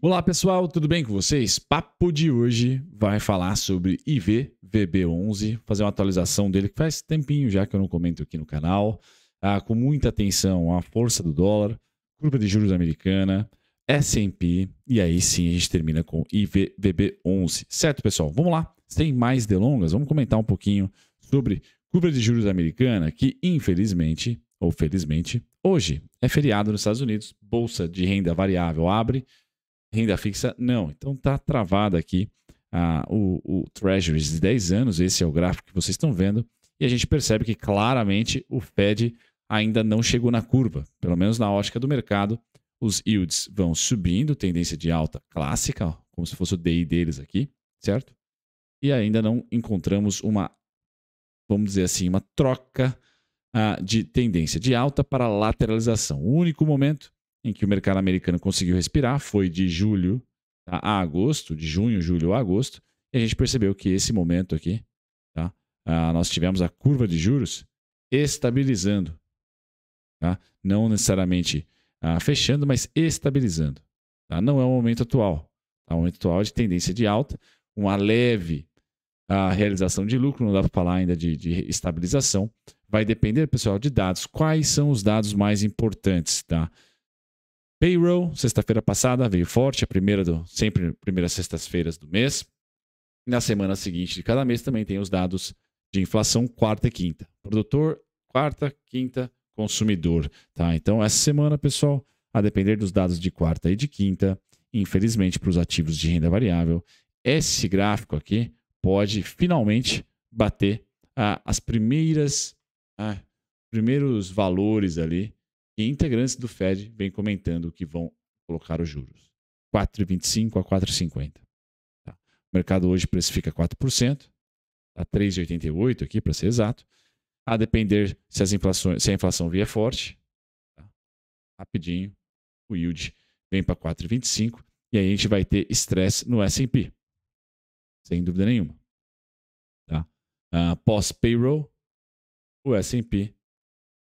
Olá pessoal, tudo bem com vocês? Papo de hoje vai falar sobre IVVB11, fazer uma atualização dele que faz tempinho já que eu não comento aqui no canal, ah, com muita atenção à força do dólar, curva de juros americana, S&P e aí sim a gente termina com IVVB11, certo pessoal? Vamos lá, sem mais delongas, vamos comentar um pouquinho sobre curva de juros americana que infelizmente ou felizmente hoje é feriado nos Estados Unidos, bolsa de renda variável abre Renda fixa, não. Então está travado aqui ah, o, o Treasuries de 10 anos, esse é o gráfico que vocês estão vendo, e a gente percebe que claramente o Fed ainda não chegou na curva, pelo menos na ótica do mercado. Os yields vão subindo, tendência de alta clássica, como se fosse o DI deles aqui, certo? E ainda não encontramos uma, vamos dizer assim, uma troca ah, de tendência de alta para lateralização. O único momento em que o mercado americano conseguiu respirar, foi de julho tá, a agosto, de junho, julho a agosto, e a gente percebeu que esse momento aqui, tá, ah, nós tivemos a curva de juros estabilizando. Tá? Não necessariamente ah, fechando, mas estabilizando. Tá? Não é o momento atual. Tá? O momento atual é de tendência de alta, uma leve ah, realização de lucro, não dá para falar ainda de, de, estabilização. Vai depender, pessoal, de dados. Quais são os dados mais importantes, tá? Payroll, sexta-feira passada, veio forte, a primeira do, sempre primeiras sextas-feiras do mês. na semana seguinte de cada mês também tem os dados de inflação quarta e quinta. Produtor, quarta, quinta, consumidor. Tá? Então, essa semana, pessoal, a depender dos dados de quarta e de quinta, infelizmente, para os ativos de renda variável, esse gráfico aqui pode finalmente bater ah, as primeiras ah, primeiros valores ali e integrantes do Fed vêm comentando que vão colocar os juros. 4,25 a 4,50. Tá. O mercado hoje precifica 4%, a 3,88 aqui, para ser exato. A depender se, as inflações, se a inflação vier forte, tá. rapidinho, o yield vem para 4,25 e aí a gente vai ter estresse no S&P. Sem dúvida nenhuma. Tá? Uh, Pós-payroll, o S&P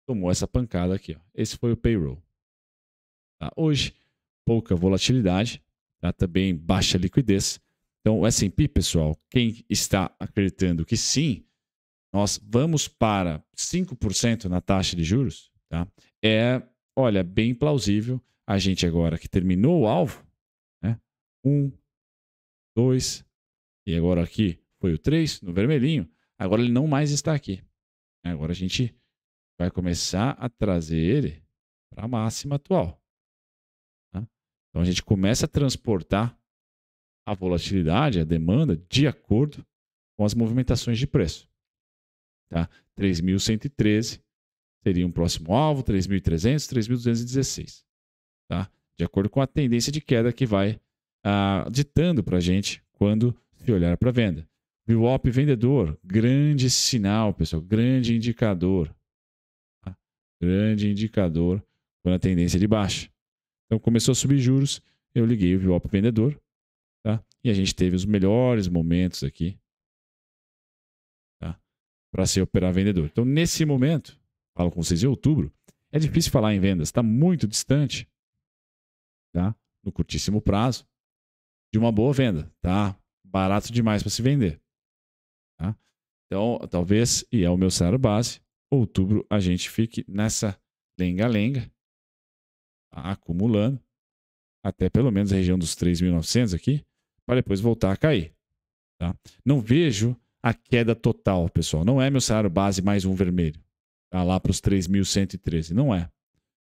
tomou essa pancada aqui. Ó. Esse foi o payroll. Tá? Hoje, pouca volatilidade, tá? também baixa liquidez. Então, o S&P, pessoal, quem está acreditando que sim, nós vamos para 5% na taxa de juros, tá? é, olha, bem plausível. A gente agora que terminou o alvo, né? Um, dois e agora aqui foi o três no vermelhinho, agora ele não mais está aqui. Agora a gente vai começar a trazer ele para a máxima atual. Tá? Então a gente começa a transportar a volatilidade, a demanda, de acordo com as movimentações de preço. Tá? 3.113 seria um próximo alvo, 3.300, 3.216. Tá? De acordo com a tendência de queda que vai ah, ditando para a gente quando se olhar para a venda. VWAP vendedor, grande sinal, pessoal, grande indicador. Grande indicador quando a tendência é de baixa. Então começou a subir juros, eu liguei o VWAP vendedor, tá? E a gente teve os melhores momentos aqui tá? para se operar vendedor. Então nesse momento, falo com vocês em outubro, é difícil falar em vendas, está muito distante, tá? No curtíssimo prazo de uma boa venda, tá? Barato demais para se vender, tá? Então, talvez, e é o meu cenário base, outubro a gente fique nessa lenga-lenga, acumulando até pelo menos a região dos 3.900 aqui, para depois voltar a cair. Tá? Não vejo a queda total, pessoal. Não é meu salário base mais um vermelho. Tá lá para os 3.113. Não é.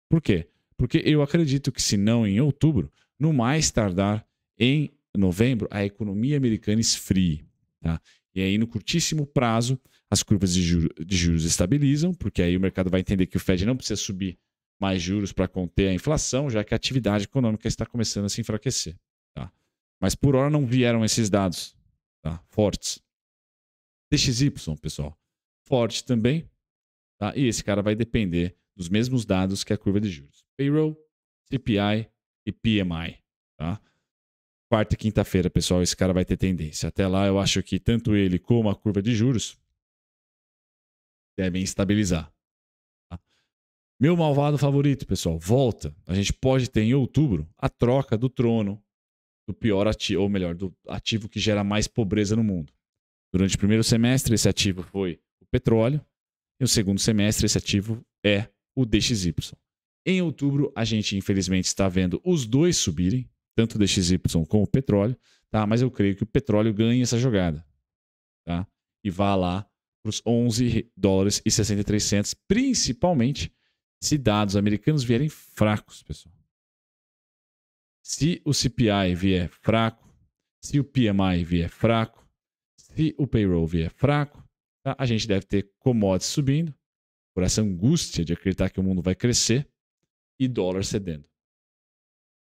Por quê? Porque eu acredito que, se não em outubro, no mais tardar em novembro, a economia americana esfrie. Tá? E aí, no curtíssimo prazo, as curvas de, de juros estabilizam, porque aí o mercado vai entender que o Fed não precisa subir mais juros para conter a inflação, já que a atividade econômica está começando a se enfraquecer. Tá? Mas por hora não vieram esses dados tá? fortes. DXY, pessoal, forte também. Tá? E esse cara vai depender dos mesmos dados que a curva de juros. Payroll, CPI e PMI. Tá? Quarta e quinta-feira, pessoal, esse cara vai ter tendência. Até lá, eu acho que tanto ele como a curva de juros devem estabilizar. Tá? Meu malvado favorito, pessoal, volta. A gente pode ter em outubro a troca do trono do pior ativo, ou melhor, do ativo que gera mais pobreza no mundo. Durante o primeiro semestre, esse ativo foi o petróleo, e no segundo semestre, esse ativo é o DXY. Em outubro, a gente infelizmente está vendo os dois subirem, tanto o DXY como o petróleo, tá? mas eu creio que o petróleo ganhe essa jogada tá? e vá lá para os 11 dólares e 63 centos, principalmente se dados americanos vierem fracos, pessoal. Se o CPI vier fraco, se o PMI vier fraco, se o payroll vier fraco, tá? a gente deve ter commodities subindo, por essa angústia de acreditar que o mundo vai crescer, e dólar cedendo.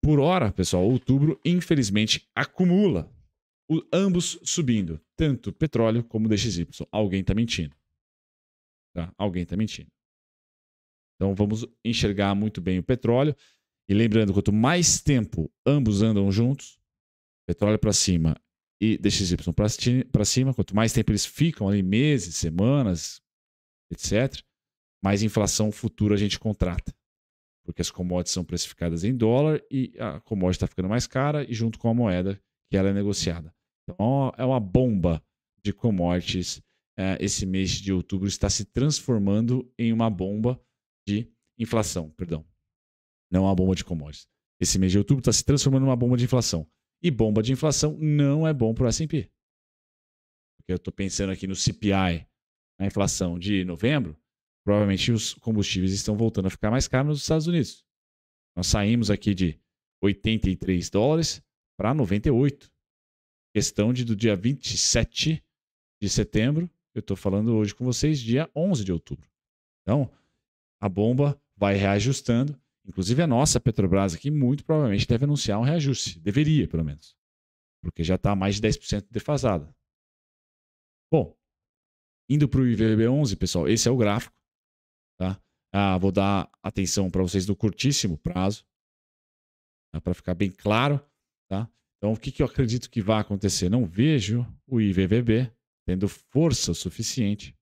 Por hora, pessoal, outubro, infelizmente, acumula o, ambos subindo, tanto petróleo como DXY. Alguém está mentindo. Tá? Alguém está mentindo. Então vamos enxergar muito bem o petróleo. E lembrando, quanto mais tempo ambos andam juntos, petróleo para cima e DXY para cima, quanto mais tempo eles ficam ali, meses, semanas, etc., mais inflação futura a gente contrata. Porque as commodities são precificadas em dólar e a commodity está ficando mais cara, e junto com a moeda que ela é negociada. Então, é uma bomba de commodities. É, esse mês de outubro está se transformando em uma bomba de inflação. Perdão, não é uma bomba de commodities. Esse mês de outubro está se transformando em uma bomba de inflação. E bomba de inflação não é bom para o S&P. Porque eu estou pensando aqui no CPI, na inflação de novembro, provavelmente os combustíveis estão voltando a ficar mais caros nos Estados Unidos. Nós saímos aqui de 83 dólares para 98 questão de, do dia 27 de setembro. Eu estou falando hoje com vocês, dia 11 de outubro. Então, a bomba vai reajustando. Inclusive, a nossa Petrobras aqui muito provavelmente deve anunciar um reajuste. Deveria, pelo menos. Porque já está mais de 10% defasada. Bom, indo para o IVB11, pessoal, esse é o gráfico. Tá? Ah, vou dar atenção para vocês no curtíssimo prazo, tá? para ficar bem claro. Tá? Então, o que, que eu acredito que vai acontecer? Não vejo o IVVB tendo força suficiente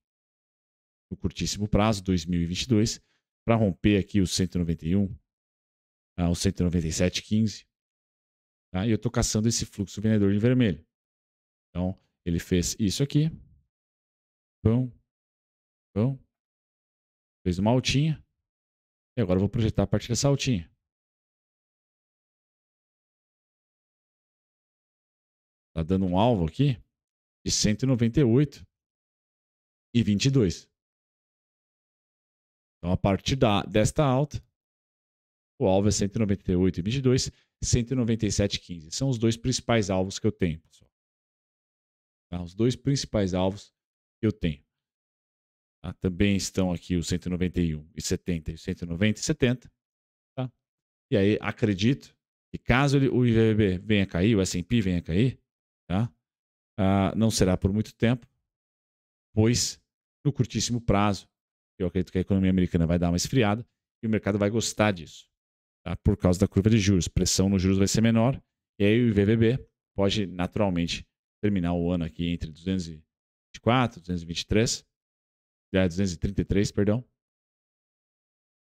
no curtíssimo prazo, 2022, para romper aqui os 191, ah, os 197,15. Tá? E eu estou caçando esse fluxo vendedor em vermelho. Então, ele fez isso aqui. Pão, pão. Fez uma altinha. E agora eu vou projetar a partir dessa altinha. Tá dando um alvo aqui de 198 e 22. Então, a partir da, desta alta, o alvo é 198 e 22, 197 e 15. São os dois principais alvos que eu tenho, pessoal. Tá? Os dois principais alvos que eu tenho. Tá? Também estão aqui os 191 e 70 e 190 e 70. Tá? E aí, acredito que caso ele, o IVB venha a cair, o S&P venha a cair, Tá? Ah, não será por muito tempo, pois no curtíssimo prazo, eu acredito que a economia americana vai dar uma esfriada e o mercado vai gostar disso, tá? por causa da curva de juros. Pressão nos juros vai ser menor e aí o IVVB pode naturalmente terminar o ano aqui entre 224, 223, 233, perdão.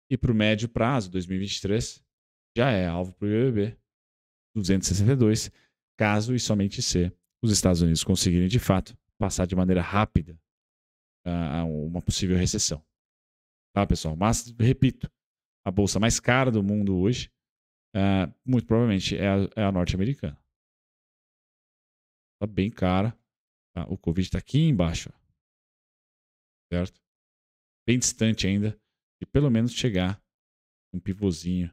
E para o médio prazo, 2023, já é alvo para o IVVB, 262 caso e somente se os Estados Unidos conseguirem de fato passar de maneira rápida ah, a uma possível recessão. Tá, pessoal? Mas, repito, a bolsa mais cara do mundo hoje, uh, muito provavelmente, é a, é a norte-americana. Tá bem cara. Tá? O Covid está aqui embaixo. Certo? Bem distante ainda. de pelo menos chegar um pivôzinho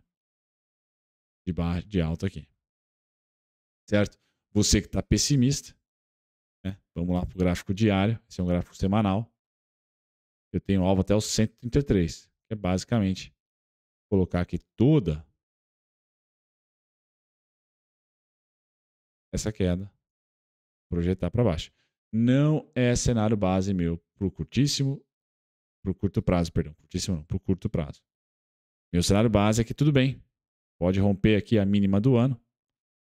de, de alta aqui certo? Você que está pessimista, né? vamos lá para o gráfico diário, esse é um gráfico semanal. Eu tenho alvo até os 133, que é basicamente colocar aqui toda essa queda, projetar para baixo. Não é cenário base meu para o curtíssimo, para o curto prazo, perdão, curtíssimo não, para o curto prazo. Meu cenário base é que tudo bem, pode romper aqui a mínima do ano,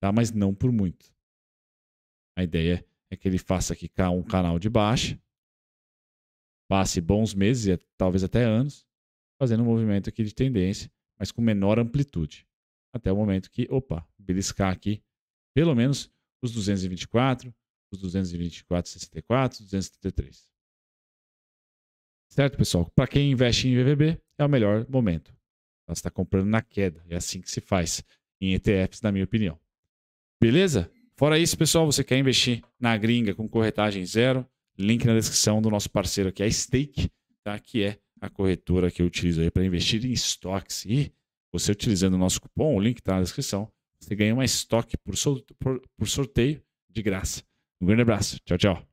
tá? mas não por muito. A ideia é que ele faça aqui um canal de baixa, passe bons meses, talvez até anos, fazendo um movimento aqui de tendência, mas com menor amplitude, até o momento que, opa, beliscar aqui pelo menos os 224, os 224,64, 233. Certo, pessoal? Para quem investe em VVB, é o melhor momento. Você está comprando na queda, é assim que se faz em ETFs, na minha opinião. Beleza? Fora isso, pessoal, você quer investir na gringa com corretagem zero? Link na descrição do nosso parceiro aqui, a Stake, tá? que é a corretora que eu utilizo aí para investir em estoques. E você utilizando o nosso cupom, o link está na descrição, você ganha uma estoque por sorteio de graça. Um grande abraço. Tchau, tchau.